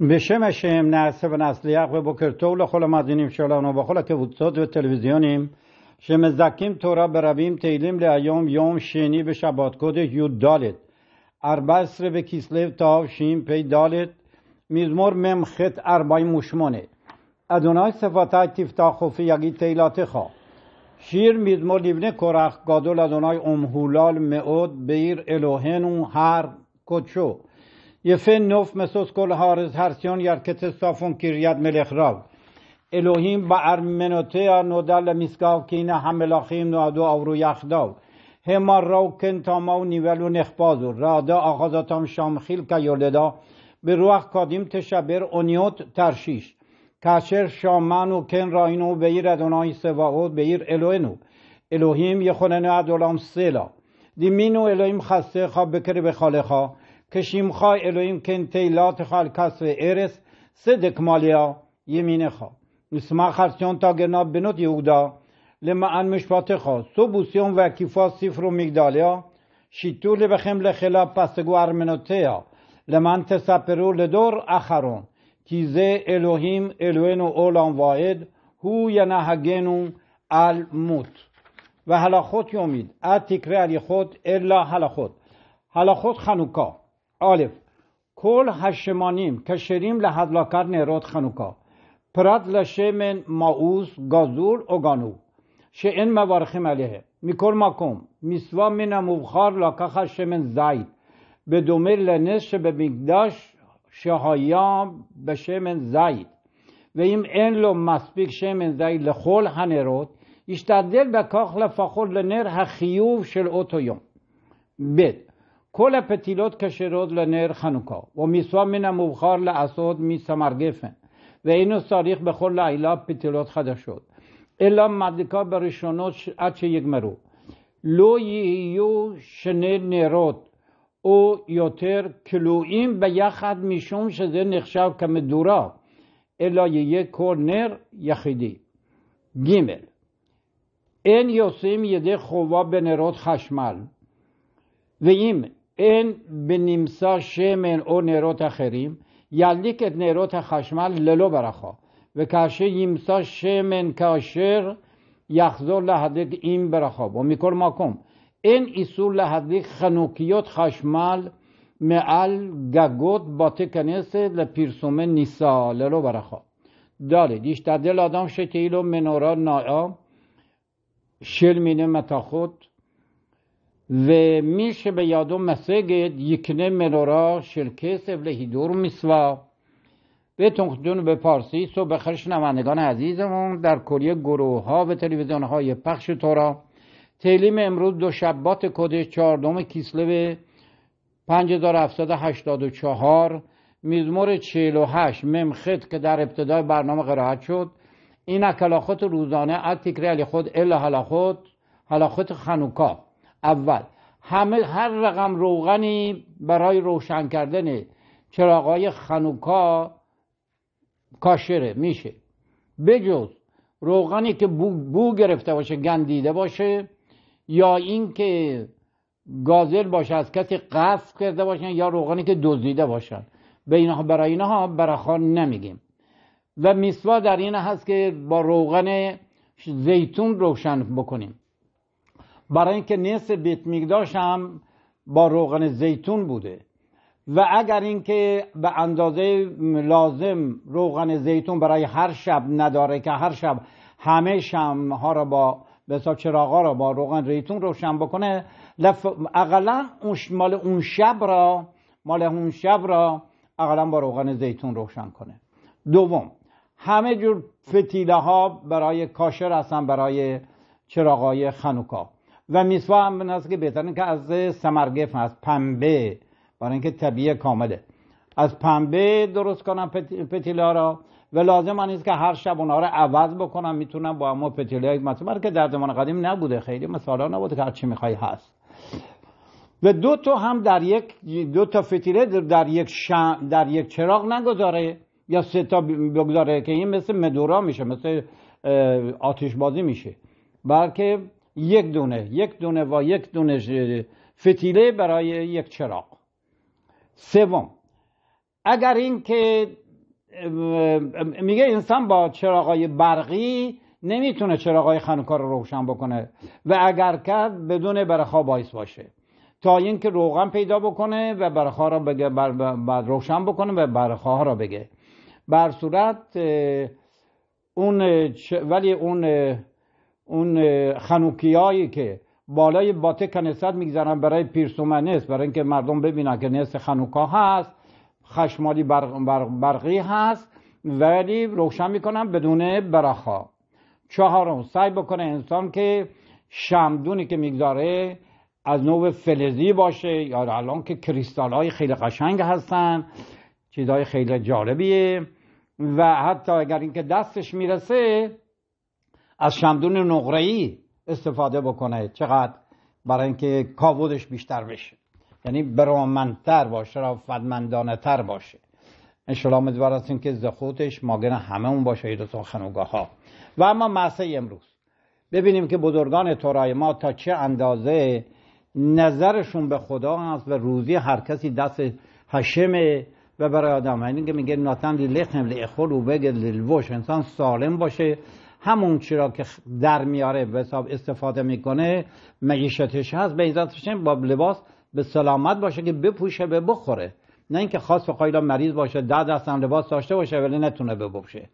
بشه مشم نصف به نسل یخ به بکر تول خل مدینیم شلانو با که و تلویزیونیم شم زکیم تو را برویم تیلیم لی یوم شینی به شبات کد یو دالت اربست به و تاو شیم پی دالت میزمور مم خط اربای مشمانه ادونای صفاته تیفتا خوفی تیلاتخا شیر میزمور لیبنه کرخ گادول ادونای امهولال معود بیر الوهن و هر کچو یفن med så skulle یار کت سافون سافون ملخ ملخراو الوهیم با ارمنوتیا نودال میسکاو کینه هم حملاخیم نوادو اورو رو یخداو هما راو کن تاماو نیولو نخبازو رادا آغازاتام شامخیل که یولدا به روح کادیم تشبر اونیوت ترشیش کاشر شامانو کن راینو بیر ادونای سواهود بیر الوهینو الوهیم یخوننو ادولام سیلا دیمینو الوهیم خسته خواب بکره به خالقا کشیمخا الویم کن تیلات خال کس ایرس صدق مالیا یمین خا اسما خرسیون تا گناب بنوت یهودا لما ان مشبات خا سو بوسیون و کیفا صفر و مگدالیا شیتو لبخیم لخلا پسگو ارمنوتیا لما ان تسپرو لدور اخرون کیزه الوهیم و اولان واید هو نهگینو الموت و هلا خود یومید اتیکره علی خود الا هلا خود هلا خود خنوکا آلف کل هشمانیم کشریم لحظلاکر نیرات خنوکا پرد لشمن ماوس گازور اوگانو شه این موارخیم علیه میکر مکم میسوا من مبخار لاکخ هشمن زاید به دومیر لنس شه به مقداش شهایام به شمن زاید و ایم این لو مسبیک شمن زاید لخول هنیرات اشتدل به کاخ لفخور لنر هخیوف شل اوتو یوم بید כל הפתילות כשרות לנר חנוכה, ומצווה מן המובחר לעשות מצמר גפן, ואינו צריך בכל לילה פתילות חדשות, אלא מדליקה בראשונות עד שיגמרו. לא יהיו שני נרות או יותר כלואים ביחד משום שזה נחשב כמדורה, אלא יהיה כל נר יחידי. ג. אין יוצאים ידי חובה בנרות חשמל, ואם این به نیمسا شمن او نروت خریم یلدی که نیروت خشمل للو برخوا و ییمسا نیمسا شمن کاشر یخزار لحده این برخوا با میکر ما کن این ایسا لحده خنوکیات خشمل معل گگوت باته کنیست لپیرسومه نیسا للو برخوا داردیش در دل آدم شتیلو و منورا نایا شلمینه متاخود و به یادم یادو יקנה یکنه منورا شرکه להידור מצווה میسوا به پارسی به خرش شنوندگان عزیزمون در کلیه گروه ها و تلویزیون های پخش تورا تعلیم امروز دو شبات کد چهاردم کیسلو 5784 میزمور 48 ممخت که در ابتدای برنامه قرائت شد این اکلاخوت روزانه از تکری علی خود الا حلاخوت حلاخوت خنوکا اول همه هر رقم روغنی برای روشن کردن چراغای خنوکا کاشره میشه بجز روغنی که بو, گرفته باشه گندیده باشه یا اینکه گازل باشه از کسی قصد کرده باشن یا روغنی که دزدیده باشن به اینها برای اینها برخان نمیگیم و میسوا در این هست که با روغن زیتون روشن بکنیم برای اینکه نصف بیت میگداش هم با روغن زیتون بوده و اگر اینکه به اندازه لازم روغن زیتون برای هر شب نداره که هر شب همه شم ها را با به حساب چراغا را با روغن زیتون روشن بکنه لف... اقلا اون مال اون شب را مال اون شب را اقلا با روغن زیتون روشن کنه دوم همه جور فتیله ها برای کاشر هستن برای چراغای خنوکا و میسوا هم به که بهترین که از سمرگف از پنبه برای اینکه طبیعه کامله از پنبه درست کنم پتیلا را و لازم نیست که هر شب اونها رو عوض بکنم میتونم با اما پتیلا یک که در زمان قدیم نبوده خیلی مثلا نبوده که هر چی میخوای هست و دو تا هم در یک دو تا فتیله در یک شم در یک چراغ نگذاره یا سه تا بگذاره که این مثل مدورا میشه مثل آتش بازی میشه بلکه یک دونه یک دونه و یک دونه فتیله برای یک چراغ سوم اگر اینکه میگه انسان با چراغای برقی نمیتونه چراغای خانوکار رو روشن بکنه و اگر کرد بدون برخا باعث باشه تا اینکه روغن پیدا بکنه و برخا را بگه بر روشن بکنه و برخا را بگه بر صورت اون ولی اون اون خنوکیایی که بالای باته کنیست میگذارن برای پیرسومنس برای اینکه مردم ببینن که نس خنوکا هست خشمالی برق برقی هست ولی روشن میکنن بدون برخا چهارم سعی بکنه انسان که شمدونی که میگذاره از نوع فلزی باشه یا الان که کریستال های خیلی قشنگ هستن چیزهای خیلی جالبیه و حتی اگر اینکه دستش میرسه از شمدون ای استفاده بکنه چقدر برای اینکه کابودش بیشتر بشه یعنی برامندتر باشه فدمندانه تر باشه انشالله امیدوار هستیم که زخوتش ماگن همه اون باشه ایدو سخنوگاه ها و اما محصه امروز ببینیم که بزرگان تورای ما تا چه اندازه نظرشون به خدا هست و روزی هر کسی دست حشم و برای آدم یعنی اینکه میگه ناتن لیخم لیخور و بگه لیلوش انسان سالم باشه همون چی را که در میاره به حساب استفاده میکنه معیشتش هست به یعنی با لباس به سلامت باشه که بپوشه به بخوره نه اینکه خاص و مریض باشه ده هم لباس داشته باشه ولی نتونه بپوشه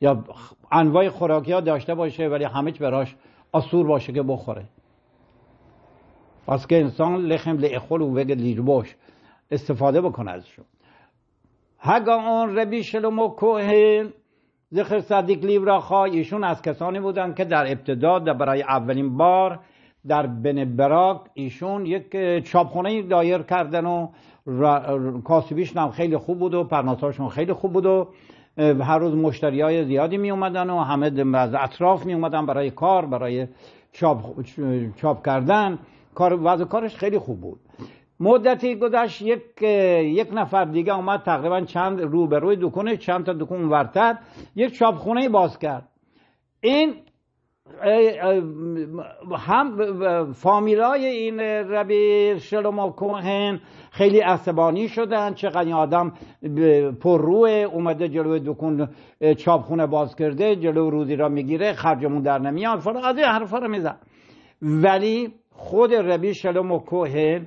یا انواع خوراکی ها داشته باشه ولی همه براش آسور باشه که بخوره پس که انسان لخم لعخول و لیر لیجبوش استفاده بکنه ازشون هگا اون ربی شلوم کوهن زخر صدیق لیوراخا ایشون از کسانی بودن که در ابتدا در برای اولین بار در بن ایشون یک چاپخونه دایر کردن و کاسبیش هم خیلی خوب بود و پرناساشون خیلی خوب بود و هر روز مشتری های زیادی می اومدن و همه از اطراف می اومدن برای کار برای چاپ, چاپ کردن کار وضع کارش خیلی خوب بود مدتی گذشت یک یک نفر دیگه اومد تقریبا چند روبروی دکونه چند تا دکون ورتر یک چاپخونه باز کرد این هم فامیلای این ربی شلوما کوهن خیلی عصبانی شدن چقدر این آدم پر روه اومده جلوی دکون چاپخونه باز کرده جلو روزی را میگیره خرجمون در نمیاد فرا از حرفا رو میزن ولی خود ربی و کوهن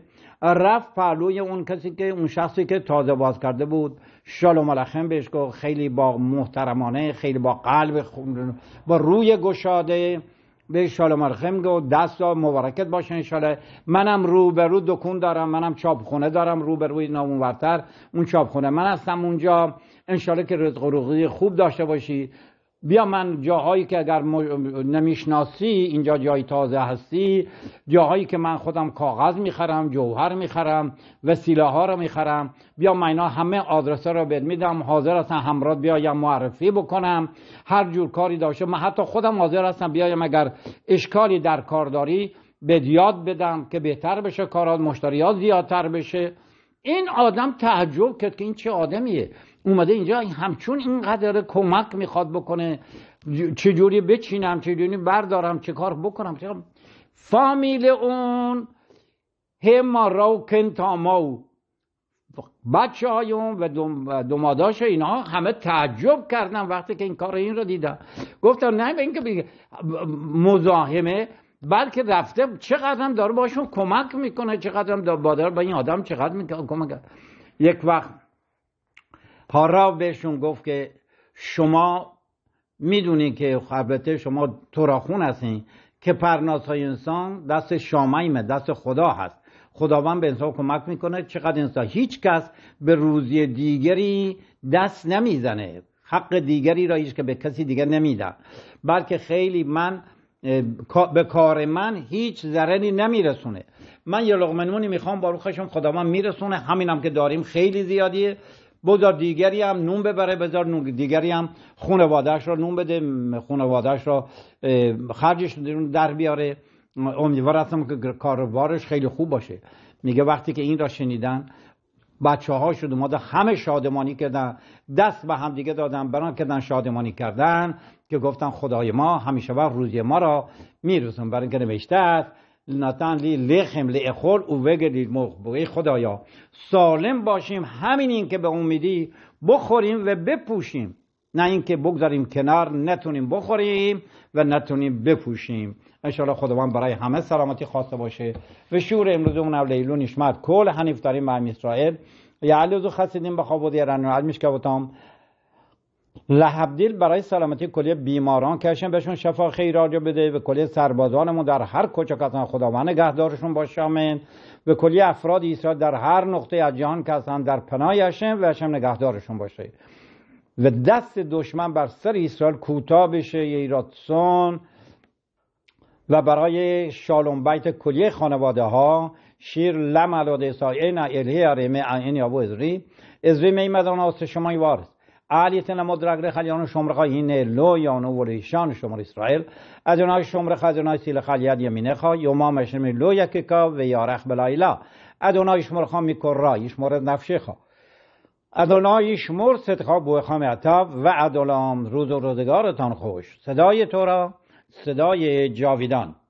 رفت پهلوی اون کسی که اون شخصی که تازه باز کرده بود شالوم بهش گفت خیلی با محترمانه خیلی با قلب با روی گشاده به شالوم خم گفت دست مبارکت باشه انشالله منم رو دکون دارم منم چاپخونه دارم رو به روی نامونورتر اون چاپخونه من هستم اونجا انشالله که رزق و خوب داشته باشی بیا من جاهایی که اگر نمیشناسی اینجا جای تازه هستی جاهایی که من خودم کاغذ میخرم جوهر میخرم وسیله ها رو میخرم بیا من اینا همه آدرسه رو بد میدم حاضر هستم همراه بیایم معرفی بکنم هر جور کاری داشته من حتی خودم حاضر هستم بیایم اگر اشکالی در کارداری بد بدم که بهتر بشه کارات مشتریات زیادتر بشه این آدم تعجب کرد که این چه آدمیه اومده اینجا همچون اینقدر کمک میخواد بکنه چجوری بچینم چجوری بردارم چه کار بکنم چه فامیل اون هما و تاماو بچه های اون و دماداش اینا همه تعجب کردن وقتی که این کار این رو دیدن گفتن نه به اینکه مزاحمه بلکه رفته چقدر هم داره باشون کمک میکنه چقدر داره با این آدم چقدر میکنه کمک یک وقت پاراو بهشون گفت که شما میدونید که البته شما تراخون هستین که پرناسای انسان دست شامیمه دست خدا هست خداوند به انسان کمک میکنه چقدر انسان هیچ کس به روزی دیگری دست نمیزنه حق دیگری را هیچ که به کسی دیگر نمیده بلکه خیلی من به کار من هیچ نمی نمیرسونه من یه لغمنونی میخوام با روخشم خداوند میرسونه همینم که داریم خیلی زیادیه بذار دیگری هم نون ببره بذار نون دیگری هم خانوادهش را نون بده خانوادهش را خرجش در بیاره امیدوار هستم که کاروبارش خیلی خوب باشه میگه وقتی که این را شنیدن بچه ها شد اومده همه شادمانی کردن دست به همدیگه دادن بران کردن شادمانی کردن که گفتن خدای ما همیشه وقت روزی ما را میرسون برای اینکه نوشته است نتن لی لخم اخور او بگردید مخبوی خدایا سالم باشیم همین این که به امیدی بخوریم و بپوشیم نه اینکه بگذاریم کنار نتونیم بخوریم و نتونیم بپوشیم انشاءالله خداوند برای همه سلامتی خواسته باشه و شور امروز اون اولیلو نشمد کل هنیف داریم به اسرائیل یعلوز خسیدیم بخواب و دیرن و علمش که بتام لحبدیل برای سلامتی کلی بیماران کشن بهشون شفا خیرالی بده و کلی سربازانمون در هر کجا خداوند نگهدارشون باشه آمین به کلی افراد اسرائیل در هر نقطه از جهان که در پناه هشم و هشم نگهدارشون باشه و دست دشمن بر سر اسرائیل کوتاه بشه ایراتسون و برای شالوم بیت کلیه خانواده ها شیر لم علاده سایه نه الهی عرمه این ازری ازری میمدان آست شما وارد عالیتن مدرگ خلیان شمر نه لو یانو ریشان شمر اسرائیل از اونای شمر خزنای سیل خلیاد یمینه خا یوما مشمی لو یککا و یارخ بلایلا از اونای شمر خا میکرا یشمر نفشه خا ادونای شمر صدقا بو خام و ادلام روز و روزگارتان خوش صدای تو را صدای جاویدان